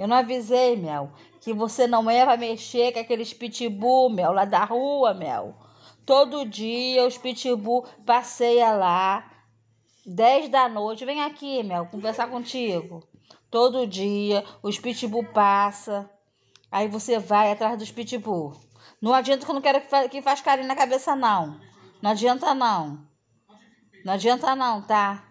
Eu não avisei, Mel, que você não é, ia mexer com aqueles pitbull, Mel, lá da rua, Mel. Todo dia os pitbull passeia lá, 10 da noite. Vem aqui, Mel, conversar contigo. Todo dia os pitbull passa. Aí você vai atrás dos pitbull. Não adianta que eu não quero que, que faz carinho na cabeça, não. Não adianta, não. Não adianta, não, tá?